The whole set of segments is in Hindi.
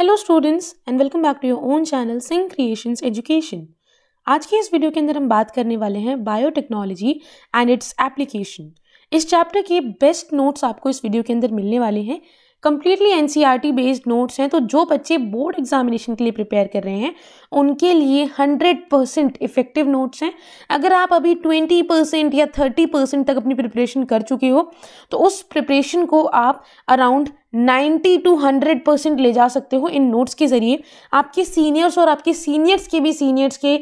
Hello students and welcome back to your own channel Singh creations education आज की इस वीडियो के अंदर हम बात करने वाले हैं बायोटेक्नोलॉजी एंड इट्स एप्लीकेशन इस चैप्टर के बेस्ट नोट्स आपको इस वीडियो के अंदर मिलने वाले हैं कम्प्लीटली एन बेस्ड नोट्स हैं तो जो बच्चे बोर्ड एग्जामिनेशन के लिए प्रिपेयर कर रहे हैं उनके लिए हंड्रेड परसेंट इफेक्टिव नोट्स हैं अगर आप अभी ट्वेंटी परसेंट या थर्टी परसेंट तक अपनी प्रिपरेशन कर चुके हो तो उस प्रिपरेशन को आप अराउंड 90 टू 100 परसेंट ले जा सकते हो इन नोट्स के ज़रिए आपके सीनियर्स और आपके सीनियर्स के भी सीनियर्स के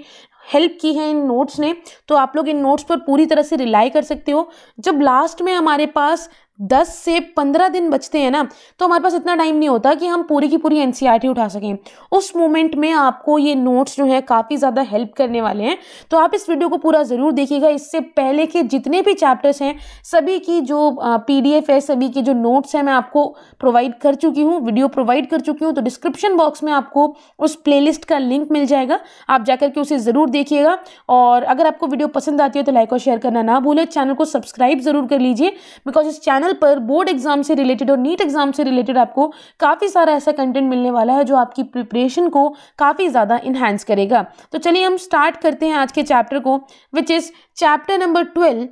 हेल्प की है इन नोट्स ने तो आप लोग इन नोट्स पर पूरी तरह से रिलाई कर सकते हो जब लास्ट में हमारे पास दस से पंद्रह दिन बचते हैं ना तो हमारे पास इतना टाइम नहीं होता कि हम पूरी की पूरी एन e उठा सकें उस मोमेंट में आपको ये नोट्स जो है काफ़ी ज़्यादा हेल्प करने वाले हैं तो आप इस वीडियो को पूरा ज़रूर देखिएगा इससे पहले के जितने भी चैप्टर्स हैं सभी की जो पी है सभी की जो नोट्स हैं मैं आपको प्रोवाइड कर चुकी हूँ वीडियो प्रोवाइड कर चुकी हूँ तो डिस्क्रिप्शन बॉक्स में आपको उस प्ले का लिंक मिल जाएगा आप जाकर के उसे ज़रूर देखिएगा और अगर आपको वीडियो पसंद आती है तो लाइक और शेयर करना ना भूलें चैनल को सब्सक्राइब ज़रूर कर लीजिए बिकॉज इस चैनल चैनल पर बोर्ड एग्जाम से रिलेटेड और नीट एग्जाम से रिलेटेड आपको काफ़ी सारा ऐसा कंटेंट मिलने वाला है जो आपकी प्रिपरेशन को काफ़ी ज़्यादा इन्हेंस करेगा तो चलिए हम स्टार्ट करते हैं आज के चैप्टर को which is chapter number twelve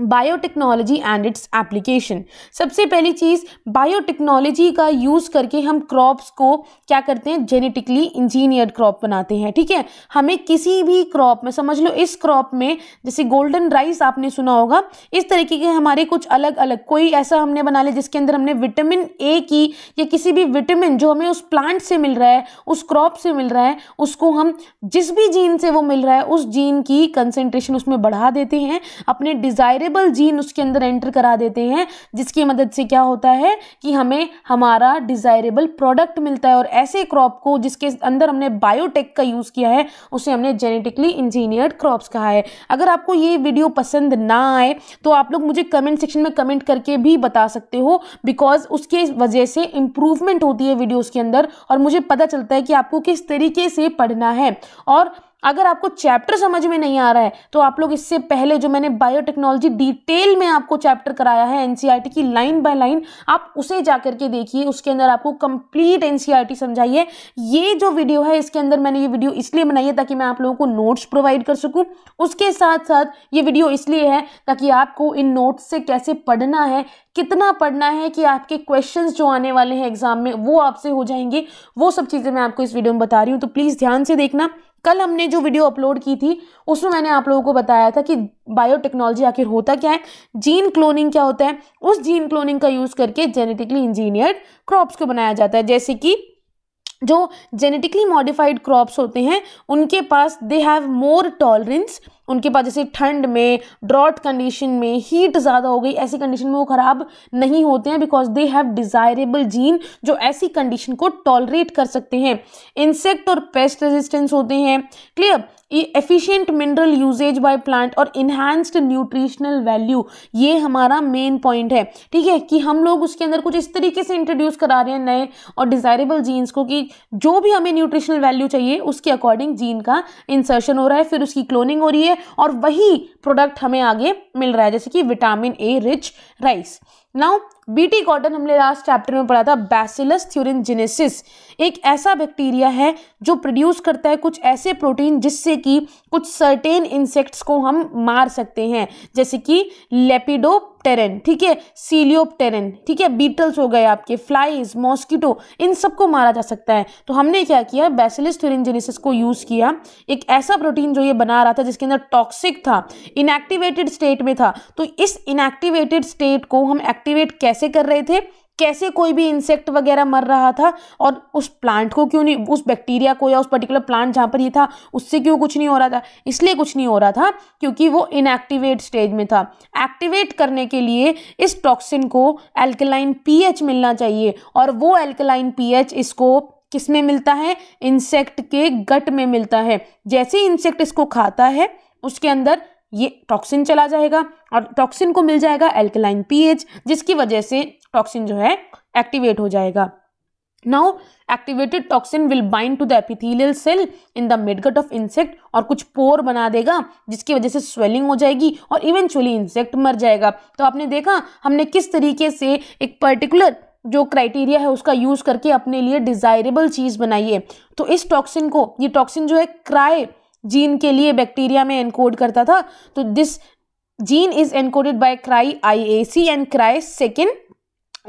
biotechnology and its application सबसे पहली चीज़ बायोटेक्नोलॉजी का यूज़ करके हम क्रॉप्स को क्या करते हैं जेनेटिकली इंजीनियर्ड क्रॉप बनाते हैं ठीक है हमें किसी भी क्रॉप में समझ लो इस क्रॉप में जैसे गोल्डन राइस आपने सुना होगा इस तरीके के हमारे कुछ अलग अलग कोई ऐसा हमने बना लिया जिसके अंदर हमने विटामिन ए की या किसी भी विटामिन जो हमें उस प्लांट से मिल रहा है उस क्रॉप से मिल रहा है उसको हम जिस भी जीन से वो मिल रहा है उस जीन की कंसेंट्रेशन उसमें बढ़ा देते हैं अपने डिज़ायर वेरिएबल जीन उसके अंदर एंटर करा देते हैं जिसकी मदद से क्या होता है कि हमें हमारा डिज़ायरेबल प्रोडक्ट मिलता है और ऐसे क्रॉप को जिसके अंदर हमने बायोटेक का यूज़ किया है उसे हमने जेनेटिकली इंजीनियर्ड क्रॉप्स कहा है अगर आपको ये वीडियो पसंद ना आए तो आप लोग मुझे कमेंट सेक्शन में कमेंट करके भी बता सकते हो बिकॉज उसके वजह से इम्प्रूवमेंट होती है वीडियोज़ के अंदर और मुझे पता चलता है कि आपको किस तरीके से पढ़ना है और अगर आपको चैप्टर समझ में नहीं आ रहा है तो आप लोग इससे पहले जो मैंने बायोटेक्नोलॉजी डिटेल में आपको चैप्टर कराया है एनसीईआरटी e की लाइन बाय लाइन आप उसे जा करके देखिए उसके अंदर आपको कंप्लीट एनसीईआरटी e समझाइए ये जो वीडियो है इसके अंदर मैंने ये वीडियो इसलिए बनाई है ताकि मैं आप लोगों को नोट्स प्रोवाइड कर सकूँ उसके साथ साथ ये वीडियो इसलिए है ताकि आपको इन नोट्स से कैसे पढ़ना है कितना पढ़ना है कि आपके क्वेश्चंस जो आने वाले हैं एग्जाम में वो आपसे हो जाएंगे वो सब चीज़ें मैं आपको इस वीडियो में बता रही हूँ तो प्लीज़ ध्यान से देखना कल हमने जो वीडियो अपलोड की थी उसमें मैंने आप लोगों को बताया था कि बायोटेक्नोलॉजी आखिर होता क्या है जीन क्लोनिंग क्या होता है उस जीन क्लोनिंग का यूज़ करके जेनेटिकली इंजीनियर्ड क्रॉप्स को बनाया जाता है जैसे कि जो जेनेटिकली मॉडिफाइड क्रॉप्स होते हैं उनके पास दे हैव मोर टॉलरेंस उनके पास जैसे ठंड में ड्रॉट कंडीशन में हीट ज़्यादा हो गई ऐसी कंडीशन में वो ख़राब नहीं होते हैं because they have desirable gene जो ऐसी कंडीशन को टॉलरेट कर सकते हैं इंसेक्ट और पेस्ट रेजिस्टेंस होते हैं clear efficient mineral usage by plant और इन्हांस्ड न्यूट्रिशनल वैल्यू ये हमारा मेन पॉइंट है ठीक है कि हम लोग उसके अंदर कुछ इस तरीके से इंट्रोड्यूस करा रहे हैं नए और डिज़ायरेबल जीन्स को कि जो भी हमें न्यूट्रिशनल वैल्यू चाहिए उसके अकॉर्डिंग जीन का इंसर्शन हो रहा है फिर उसकी क्लोनिंग हो रही है और वही प्रोडक्ट हमें आगे मिल रहा है जैसे कि vitamin A rich rice now BT cotton हमने लास्ट चैप्टर में पढ़ा था बैसिलस थ्यूरिनजिनेसिस एक ऐसा बैक्टीरिया है जो प्रोड्यूस करता है कुछ ऐसे प्रोटीन जिससे कि कुछ सर्टेन इंसेक्ट्स को हम मार सकते हैं जैसे कि लेपिडो ऑप्टेरन ठीक है सीलियोप्टेरन ठीक है बीटल्स हो गए आपके फ्लाइज मॉस्किटो इन सबको मारा जा सकता है तो हमने क्या किया बेसिलिस थ्यूरिनजेनेसिस को यूज़ किया एक ऐसा प्रोटीन जो ये बना रहा था जिसके अंदर टॉक्सिक था इनएक्टिवेटेड स्टेट में था तो इस इनएक्टिवेटेड स्टेट को हम एक्टिवेट कैसे कर रहे थे कैसे कोई भी इंसेक्ट वगैरह मर रहा था और उस प्लांट को क्यों नहीं उस बैक्टीरिया को या उस पर्टिकुलर प्लांट जहाँ पर ये था उससे क्यों कुछ नहीं हो रहा था इसलिए कुछ नहीं हो रहा था क्योंकि वो इनएक्टिवेट स्टेज में था एक्टिवेट करने के लिए इस टॉक्सिन को एल्कलाइन पीएच मिलना चाहिए और वो एल्कलाइन पीएच इसको किस में मिलता है इंसेक्ट के गट में मिलता है जैसे ही इंसेक्ट इसको खाता है उसके अंदर ये टॉक्सिन चला जाएगा और टॉक्सिन को मिल जाएगा एल्कलाइन पीएच जिसकी वजह से टॉक्सिन जो है एक्टिवेट हो जाएगा now activated toxin will bind to the epithelial cell in the midgut of insect और कुछ पोर बना देगा जिसकी वजह से स्वेलिंग हो जाएगी और इवेंचुअली इंसेक्ट मर जाएगा तो आपने देखा हमने किस तरीके से एक पर्टिकुलर जो क्राइटेरिया है उसका यूज़ करके अपने लिए डिज़ायरेबल चीज़ बनाई है तो इस टॉक्सिन को ये टॉक्सिन जो है क्राई जीन के लिए बैक्टीरिया में एनकोड करता था तो this gene is encoded by cry I A C and cry second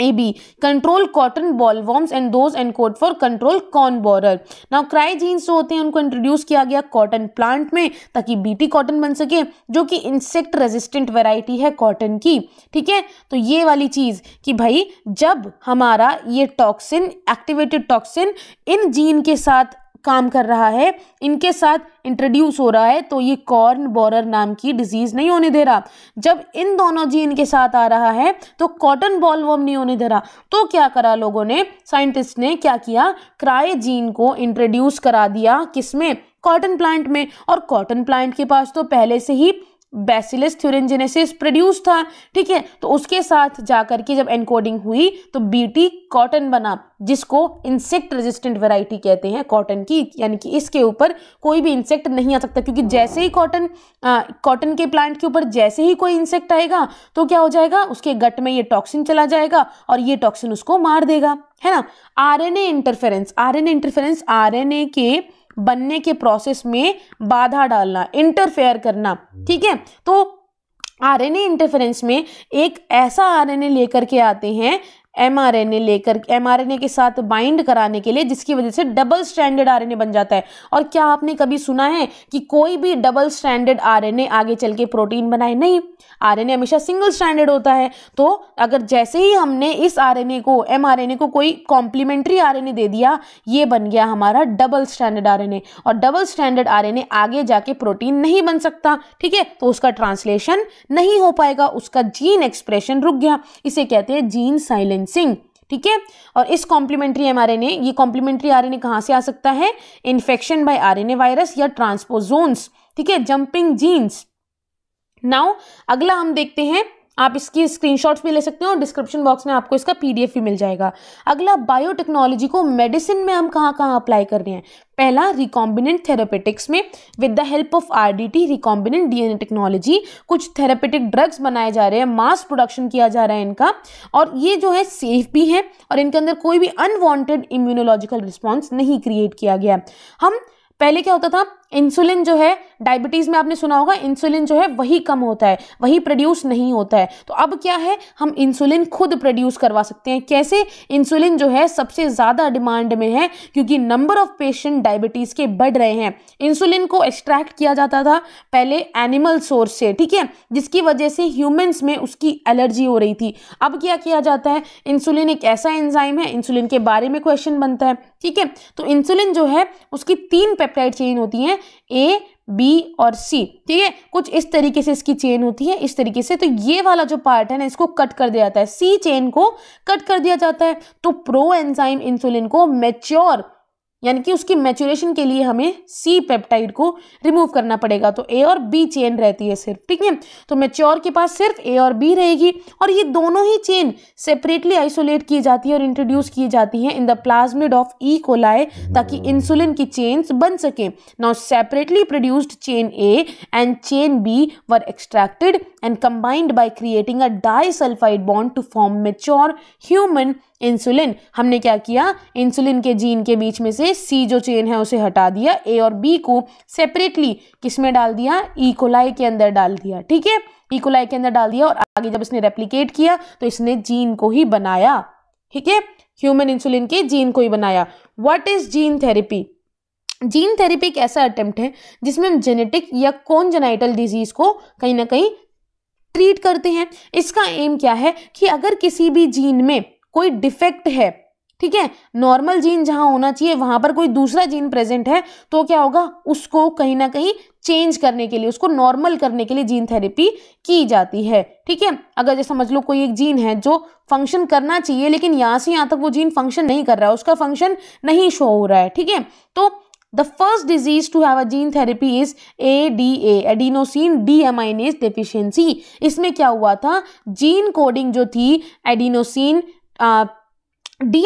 A B cotton boll control and those and code for control corn corn now cry genes जो होते हैं उनको इंट्रोड्यूस किया गया कॉटन प्लांट में ताकि बीटी कॉटन बन सके जो कि इंसेक्ट रेजिस्टेंट वैरायटी है कॉटन की ठीक है तो ये वाली चीज़ कि भाई जब हमारा ये टॉक्सिन एक्टिवेटेड टॉक्सिन इन जीन के साथ काम कर रहा है इनके साथ इंट्रोड्यूस हो रहा है तो ये कॉर्न बॉरर नाम की डिजीज़ नहीं होने दे रहा जब इन दोनों जीन के साथ आ रहा है तो कॉटन बॉलवर्म नहीं होने दे रहा तो क्या करा लोगों ने साइंटिस्ट ने क्या किया क्राई जीन को इंट्रोड्यूस करा दिया किसमें कॉटन प्लांट में और कॉटन प्लांट के पास तो पहले से ही बेसिलस थ्यूरेंजेनेसिस प्रोड्यूस था ठीक है तो उसके साथ जाकर के जब एनकोडिंग हुई तो बीटी कॉटन बना जिसको इंसेक्ट रेजिस्टेंट वैरायटी कहते हैं कॉटन की यानी कि इसके ऊपर कोई भी इंसेक्ट नहीं आ सकता क्योंकि जैसे ही कॉटन कॉटन के प्लांट के ऊपर जैसे ही कोई इंसेक्ट आएगा तो क्या हो जाएगा उसके गट में ये टॉक्सिन चला जाएगा और ये टॉक्सिन उसको मार देगा है ना ए इंटरफेरेंस ए इंटरफेरेंस ए के बनने के प्रोसेस में बाधा डालना इंटरफेयर करना ठीक है तो आरएनए इंटरफेरेंस में एक ऐसा आरएनए लेकर के आते हैं एम आर एन ए लेकर एम आर एन ए के साथ बाइंड कराने के लिए जिसकी वजह से double standard R N A बन जाता है और क्या आपने कभी सुना है कि कोई भी double standard R N A आगे चल के प्रोटीन बनाए नहीं आर एन ए हमेशा सिंगल स्टैंडर्ड होता है तो अगर जैसे ही हमने इस आर एन ए को एम आर एन ए को कोई कॉम्प्लीमेंट्री आर एन ए दे दिया ये बन गया हमारा double standard R N A और double standard R N A आगे जाके प्रोटीन नहीं बन सकता ठीक है तो उसका ट्रांसलेशन नहीं हो पाएगा उसका जीन एक्सप्रेशन रुक गया इसे कहते हैं जीन साइलेंस सिंह ठीक है और इस कॉम्प्लीमेंट्री एमआरएनए ये कॉम्प्लीमेंट्री आरएनए कहाँ से आ सकता है इन्फेक्शन बाय आरएनए वायरस या ट्रांसपोजोन्स ठीक है जंपिंग जीन्स नाउ अगला हम देखते हैं आप इसकी स्क्रीनशॉट्स भी ले सकते हैं और डिस्क्रिप्शन बॉक्स में आपको इसका पीडीएफ भी मिल जाएगा अगला बायोटेक्नोलॉजी को मेडिसिन में हम कहाँ कहाँ अप्लाई कर रहे हैं पहला रिकॉम्बिनेंट थेरापेटिक्स में with the help of RDT recombinant DNA technology कुछ थेरापेटिक ड्रग्स बनाए जा रहे हैं मास प्रोडक्शन किया जा रहा है इनका और ये जो है सेफ भी है और इनके अंदर कोई भी अनवांटेड इम्यूनोलॉजिकल रिस्पॉन्स नहीं क्रिएट किया गया हम पहले क्या होता था इंसुलिन जो है डायबिटीज़ में आपने सुना होगा इंसुलिन जो है वही कम होता है वही प्रोड्यूस नहीं होता है तो अब क्या है हम इंसुलिन खुद प्रोड्यूस करवा सकते हैं कैसे इंसुलिन जो है सबसे ज़्यादा डिमांड में है क्योंकि नंबर ऑफ पेशेंट डायबिटीज़ के बढ़ रहे हैं इंसुलिन को एक्सट्रैक्ट किया जाता था पहले एनिमल सोर्स से ठीक है जिसकी वजह से ह्यूमन्स में उसकी एलर्जी हो रही थी अब क्या किया जाता है इंसुलिन एक ऐसा एंजाइम है इंसुलिन के बारे में क्वेश्चन बनता है ठीक है तो इंसुलिन जो है उसकी तीन पेप्टाइड चेन होती हैं हैं ए बी और सी ठीक है कुछ इस तरीके से इसकी चेन होती है इस तरीके से तो ये वाला जो पार्ट है ना इसको कट कर दिया जाता है सी चेन को कट कर दिया जाता है तो प्रो एंजाइम इंसुलिन को मेच्योर यानी कि उसकी मैचुरेशन के लिए हमें सी पेप्टाइड को रिमूव करना पड़ेगा तो ए और बी चेन रहती है सिर्फ ठीक है तो मैच्योर के पास सिर्फ ए और बी रहेगी और ये दोनों ही चेन सेपरेटली आइसोलेट की जाती है और इंट्रोड्यूस की जाती है in the plasmid of E coli ताकि इंसुलिन की चेन्स बन सकें now separately produced chain A and chain B were extracted and combined by creating a disulphide bond to form mature human insulin हमने क्या किया इंसुलिन के जीन के बीच में से सी जो चेन है उसे हटा दिया ए और बी को सेपरेटली किस में डाल दिया इकोलाई e के अंदर डाल दिया ठीक है इकोलाई e के अंदर डाल दिया और आगे जब इसने रेप्लीकेट किया तो इसने जीन को ही बनाया ठीक है ह्यूमन इंसुलिन के जीन को ही बनाया what is gene therapy gene therapy एक ऐसा अटेम्प्ट है जिसमें हम जेनेटिक या कॉन्जेनाइटल डिजीज को कहीं ना कहीं ट्रीट करते हैं इसका एम क्या है कि अगर किसी भी जीन में कोई डिफेक्ट है ठीक है नॉर्मल जीन जहां होना चाहिए वहां पर कोई दूसरा जीन प्रेजेंट है तो क्या होगा उसको कहीं ना कहीं चेंज करने के लिए उसको नॉर्मल करने के लिए जीन थेरेपी की जाती है ठीक है अगर जैसे समझ लो कोई एक जीन है जो फंक्शन करना चाहिए लेकिन यहां से यहां तक वो जीन फंक्शन नहीं कर रहा है उसका फंक्शन नहीं शो हो रहा है ठीक है तो the The first disease to have a gene therapy D ADA, adenosine deaminase deficiency. इसमें क्या हुआ था जीन कोडिंग जो थी एडिनोसिन डी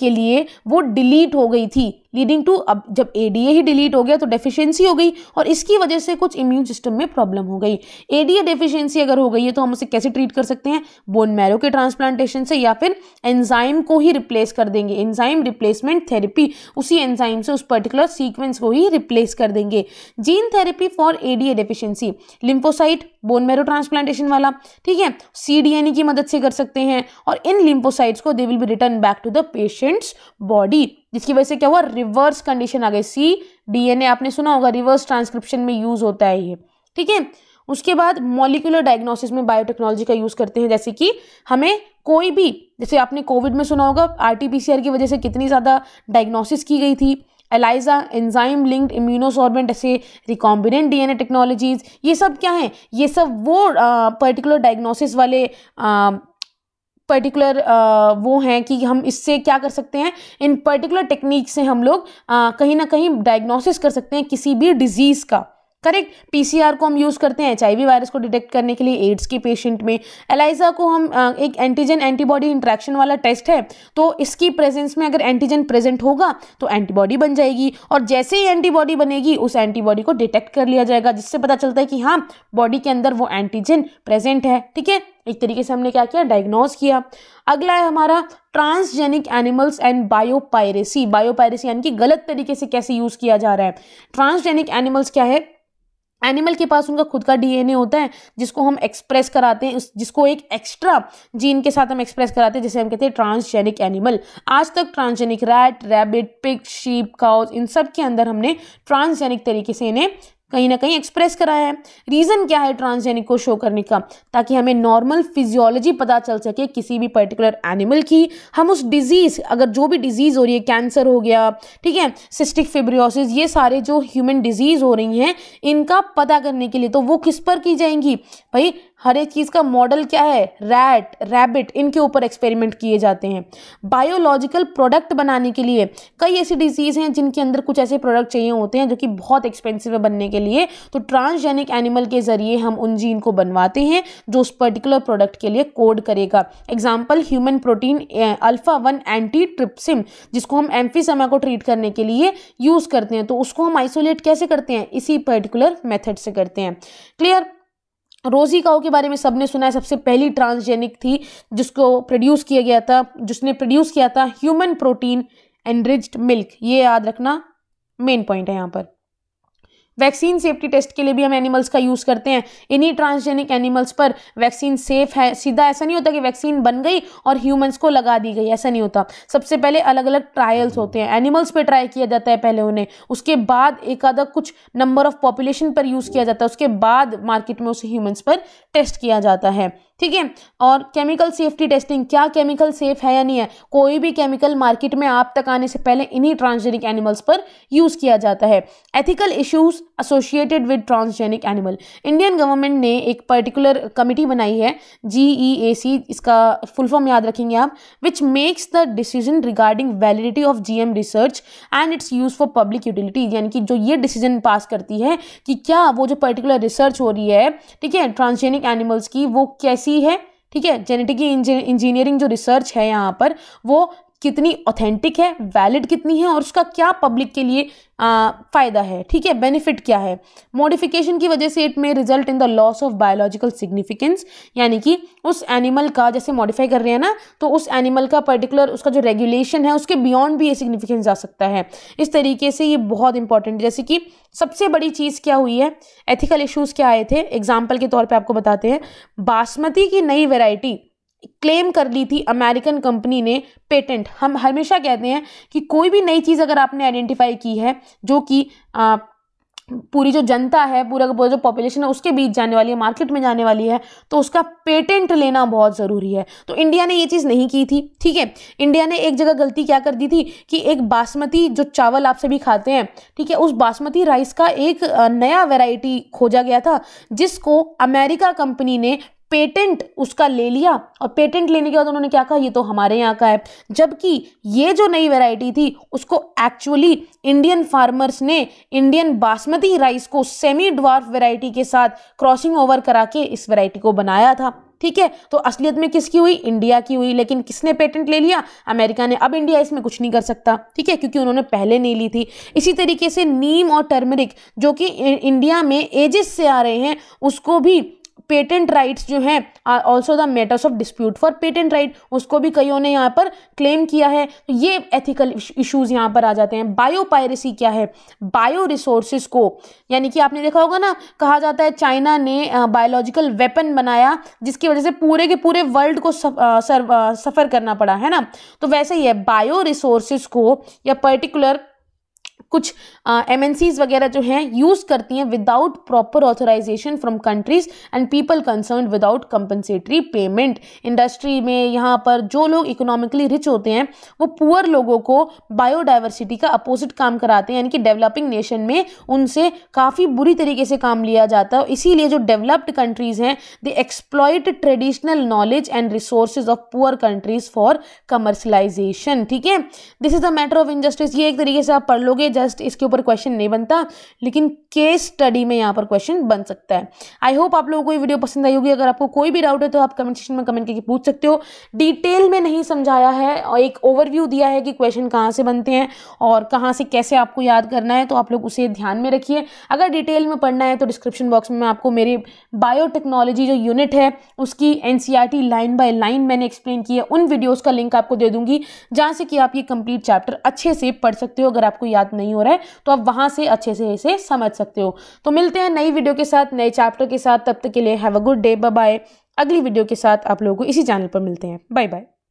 के लिए वो डिलीट हो गई थी लीडिंग टू अब जब ए ही डिलीट हो गया तो डेफिशिएंसी हो गई और इसकी वजह से कुछ इम्यून सिस्टम में प्रॉब्लम हो गई ए डेफिशिएंसी अगर हो गई है तो हम उसे कैसे ट्रीट कर सकते हैं बोन मैरो के ट्रांसप्लांटेशन से या फिर एंजाइम को ही रिप्लेस कर देंगे एंजाइम रिप्लेसमेंट थेरेपी उसी एंजाइम से उस पर्टिकुलर सीक्वेंस को ही रिप्लेस कर देंगे gene therapy for ADA deficiency lymphocyte bone marrow transplantation वाला ठीक है सीडीएनए e की मदद से कर सकते हैं और इन लिम्फोसाइट्स को they will be return back to the patients body जिसकी वजह से क्या हुआ रिवर्स कंडीशन आ गई सी डीएनए आपने सुना होगा रिवर्स ट्रांसक्रिप्शन में यूज होता है ये ठीक है उसके बाद मॉलिकुलर डायग्नोसिस में बायोटेक्नोलॉजी का यूज़ करते हैं जैसे कि हमें कोई भी जैसे आपने कोविड में सुना होगा आर की वजह से कितनी ज़्यादा डायग्नोसिस की गई थी एलाइजा एंजाइम लिंक्ड इम्यूनोसॉर्बेंट ऐसे रिकॉम्बिनेंट डीएनए टेक्नोलॉजीज़ ये सब क्या हैं ये सब वो पर्टिकुलर डायग्नोसिस वाले आ, पर्टिकुलर uh, वो हैं कि हम इससे क्या कर सकते हैं इन पर्टिकुलर टेक्निक से हम लोग uh, कहीं ना कहीं डायग्नोसिस कर सकते हैं किसी भी डिजीज़ का करेक्ट पीसीआर को हम यूज़ करते हैं एचआईवी वायरस को डिटेक्ट करने के लिए एड्स के पेशेंट में एलाइजा को हम uh, एक एंटीजन एंटीबॉडी इंट्रैक्शन वाला टेस्ट है तो इसकी प्रेजेंस में अगर एंटीजन प्रेजेंट होगा तो एंटीबॉडी बन जाएगी और जैसे ही एंटीबॉडी बनेगी उस एंटीबॉडी को डिटेक्ट कर लिया जाएगा जिससे पता चलता है कि हाँ बॉडी के अंदर वो एंटीजन प्रेजेंट है ठीक है एक तरीके से हमने क्या किया डायग्नोज किया अगला है हमारा transgenic animals and biopiracy biopiracy यानी कि गलत तरीके से कैसे यूज़ किया जा रहा है ट्रांसजेनिक एनिमल्स क्या है एनिमल के पास उनका खुद का डीएनए होता है जिसको हम एक्सप्रेस कराते हैं जिसको एक एक्स्ट्रा जीन के साथ हम एक्सप्रेस कराते हैं जैसे हम कहते हैं ट्रांसजेनिक एनिमल आज तक transgenic rat rabbit pig sheep cows इन सब के अंदर हमने ट्रांसजेनिक तरीके से इन्हें कहीं ना कहीं एक्सप्रेस कराया है रीज़न क्या है ट्रांसजेनिक को शो करने का ताकि हमें नॉर्मल फिजियोलॉजी पता चल सके किसी भी पर्टिकुलर एनिमल की हम उस डिजीज़ अगर जो भी डिजीज़ हो रही है कैंसर हो गया ठीक है सिस्टिक फिब्रियोसिस ये सारे जो ह्यूमन डिजीज़ हो रही हैं इनका पता करने के लिए तो वो किस पर की जाएंगी भाई हर एक चीज़ का मॉडल क्या है रैट रैबिट इनके ऊपर एक्सपेरिमेंट किए जाते हैं बायोलॉजिकल प्रोडक्ट बनाने के लिए कई ऐसी डिजीज़ हैं जिनके अंदर कुछ ऐसे प्रोडक्ट चाहिए होते हैं जो कि बहुत एक्सपेंसिव है बनने के लिए तो ट्रांसजेनिक एनिमल के ज़रिए हम उन जीन को बनवाते हैं जो उस पर्टिकुलर प्रोडक्ट के लिए कोड करेगा example human protein alpha one anti trypsin जिसको हम एम्फीसमा को ट्रीट करने के लिए यूज़ करते हैं तो उसको हम आइसोलेट कैसे करते हैं इसी पर्टिकुलर मेथड से करते हैं क्लियर रोजी काओ के बारे में सबने सुना है सबसे पहली ट्रांसजेनिक थी जिसको प्रोड्यूस किया गया था जिसने प्रोड्यूस किया था ह्यूमन प्रोटीन एनरिच्ड मिल्क ये याद रखना मेन पॉइंट है यहाँ पर वैक्सीन सेफ्टी टेस्ट के लिए भी हम एनिमल्स का यूज़ करते हैं इन्हीं ट्रांसजेनिक एनिमल्स पर वैक्सीन सेफ है सीधा ऐसा नहीं होता कि वैक्सीन बन गई और ह्यूमंस को लगा दी गई ऐसा नहीं होता सबसे पहले अलग अलग ट्रायल्स होते हैं एनिमल्स पे ट्राई किया जाता है पहले उन्हें उसके बाद एक आधा कुछ नंबर ऑफ पॉपुलेशन पर यूज़ किया जाता है उसके बाद मार्केट में उसे ह्यूमन्स पर टेस्ट किया जाता है ठीक है और केमिकल सेफ्टी टेस्टिंग क्या केमिकल सेफ है या नहीं है कोई भी केमिकल मार्केट में आप तक आने से पहले इन्हीं ट्रांसजेनिक एनिमल्स पर यूज़ किया जाता है ethical issues associated with transgenic animal Indian government ने एक पर्टिकुलर कमिटी बनाई है जी ई ए सी इसका फुल फॉर्म याद रखेंगे आप which makes the decision regarding validity of G M research and its use for public utility यानी कि जो ये डिसीजन पास करती है कि क्या वो जो पर्टिकुलर रिसर्च हो रही है ठीक है ट्रांसजेनिक एनिमल्स की वो कैसी की है ठीक है जेनेटिक इंजीनियरिंग जो रिसर्च है यहाँ पर वो कितनी ऑथेंटिक है वैलिड कितनी है और उसका क्या पब्लिक के लिए फ़ायदा है ठीक है बेनिफिट क्या है मॉडिफिकेशन की वजह से इट में result in the loss of biological significance यानी कि उस एनिमल का जैसे मॉडिफाई कर रहे हैं ना तो उस एनिमल का पर्टिकुलर उसका जो रेगुलेशन है उसके बियॉन्ड भी ये सिग्निफिकेंस जा सकता है इस तरीके से ये बहुत इंपॉर्टेंट है जैसे कि सबसे बड़ी चीज़ क्या हुई है एथिकल इशूज़ क्या आए थे एग्जाम्पल के तौर पर आपको बताते हैं बासमती की नई वेराइटी क्लेम कर ली थी अमेरिकन कंपनी ने पेटेंट हम हमेशा कहते हैं कि कोई भी नई चीज़ अगर आपने आइडेंटिफाई की है जो कि पूरी जो जनता है पूरा पूरा जो पॉपुलेशन है उसके बीच जाने वाली है मार्केट में जाने वाली है तो उसका पेटेंट लेना बहुत ज़रूरी है तो इंडिया ने ये चीज़ नहीं की थी ठीक है इंडिया ने एक जगह गलती क्या कर दी थी कि एक बासमती जो चावल आप सभी खाते हैं ठीक है उस बासमती राइस का एक नया वेराइटी खोजा गया था जिसको अमेरिका कंपनी ने पेटेंट उसका ले लिया और पेटेंट लेने के बाद उन्होंने क्या कहा ये तो हमारे यहाँ का है जबकि ये जो नई वैरायटी थी उसको एक्चुअली इंडियन फार्मर्स ने इंडियन बासमती राइस को सेमी ड्वार्फ वैरायटी के साथ क्रॉसिंग ओवर करा के इस वैरायटी को बनाया था ठीक है तो असलियत में किसकी हुई इंडिया की हुई लेकिन किसने पेटेंट ले लिया अमेरिका ने अब इंडिया इसमें कुछ नहीं कर सकता ठीक है क्योंकि उन्होंने पहले नहीं ली थी इसी तरीके से नीम और टर्मरिक जो कि इंडिया में एजिस से आ रहे हैं उसको भी पेटेंट राइट्स जो हैं also the matters of dispute for patent right उसको भी कईयों ने यहाँ पर क्लेम किया है तो ये एथिकल इशूज़ यहाँ पर आ जाते हैं बायो पायरेसी क्या है बायो रिसोर्सिस को यानी कि आपने देखा होगा ना कहा जाता है चाइना ने बायोलॉजिकल वेपन बनाया जिसकी वजह से पूरे के पूरे वर्ल्ड को सफ़र करना पड़ा है ना तो वैसे ही है बायो रिसोर्सिस को या पर्टिकुलर कुछ एम वगैरह जो हैं यूज़ करती हैं without proper authorisation from countries and people concern without compensatory payment industry में यहाँ पर जो लोग इकोनॉमिकली रिच होते हैं वो पुअर लोगों को बायोडाइवर्सिटी का अपोजिट काम कराते हैं यानी कि डेवलपिंग नेशन में उनसे काफ़ी बुरी तरीके से काम लिया जाता है इसीलिए जो डेवलप्ड कंट्रीज़ हैं they exploit traditional knowledge and resource of poor countries for commercialisation ठीक है this is the matter of industries ये एक तरीके से आप पढ़ लोगे जस्ट इसके ऊपर क्वेश्चन नहीं बनता लेकिन केस स्टडी में यहाँ पर क्वेश्चन बन सकता है आई होप आप लोगों को ये वीडियो पसंद आई होगी अगर आपको कोई भी डाउट है तो आप कमेंट सेक्शन में कमेंट करके पूछ सकते हो डिटेल में नहीं समझाया है और एक ओवरव्यू दिया है कि क्वेश्चन कहाँ से बनते हैं और कहाँ से कैसे आपको याद करना है तो आप लोग उसे ध्यान में रखिए अगर डिटेल में पढ़ना है तो डिस्क्रिप्शन बॉक्स में आपको मेरी बायोटेक्नोलॉजी जो यूनिट है उसकी एन लाइन बाय लाइन मैंने एक्सप्लेन की है उन वीडियोज़ का लिंक आपको दे दूंगी जहाँ से कि आप ये कंप्लीट चैप्टर अच्छे से पढ़ सकते हो अगर आपको याद नहीं नहीं हो रहा है तो आप वहां से अच्छे से इसे समझ सकते हो तो मिलते हैं नई वीडियो के साथ नए चैप्टर के साथ तब तक के लिए have a good day bye अगली वीडियो के साथ आप लोगों को इसी चैनल पर मिलते हैं बाय बाय